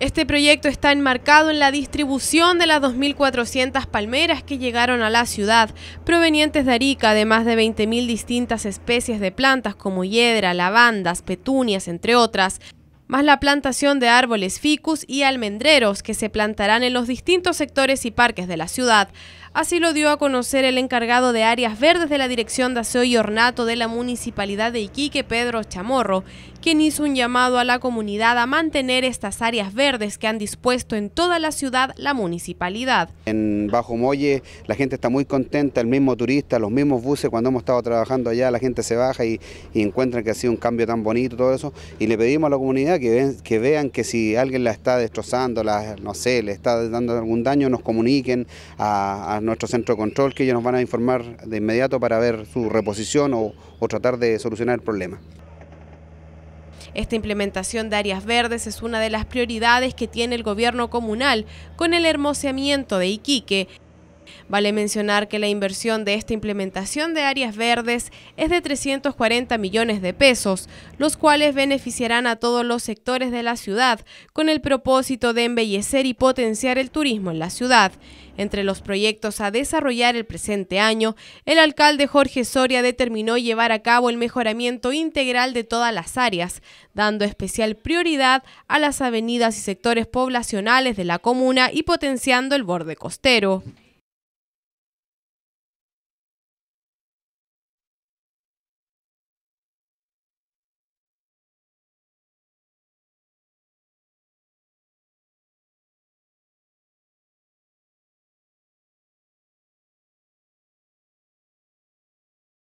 Este proyecto está enmarcado en la distribución de las 2.400 palmeras que llegaron a la ciudad, provenientes de Arica, de más de 20.000 distintas especies de plantas como hiedra, lavandas, petunias, entre otras, más la plantación de árboles ficus y almendreros que se plantarán en los distintos sectores y parques de la ciudad. Así lo dio a conocer el encargado de áreas verdes de la Dirección de Aseo y Ornato de la Municipalidad de Iquique, Pedro Chamorro, quien hizo un llamado a la comunidad a mantener estas áreas verdes que han dispuesto en toda la ciudad la municipalidad. En Bajo Molle la gente está muy contenta, el mismo turista, los mismos buses, cuando hemos estado trabajando allá la gente se baja y, encuentra que ha sido un cambio tan bonito, todo eso, y le pedimos a la comunidad que, vean que si alguien la está destrozando, la, no sé, le está dando algún daño, nos comuniquen a, nuestro centro de control que ellos nos van a informar de inmediato para ver su reposición o tratar de solucionar el problema. Esta implementación de áreas verdes es una de las prioridades que tiene el gobierno comunal con el hermoseamiento de Iquique Vale mencionar que la inversión de esta implementación de áreas verdes es de 340 millones de pesos, los cuales beneficiarán a todos los sectores de la ciudad con el propósito de embellecer y potenciar el turismo en la ciudad. Entre los proyectos a desarrollar el presente año, el alcalde Jorge Soria determinó llevar a cabo el mejoramiento integral de todas las áreas, dando especial prioridad a las avenidas y sectores poblacionales de la comuna y potenciando el borde costero.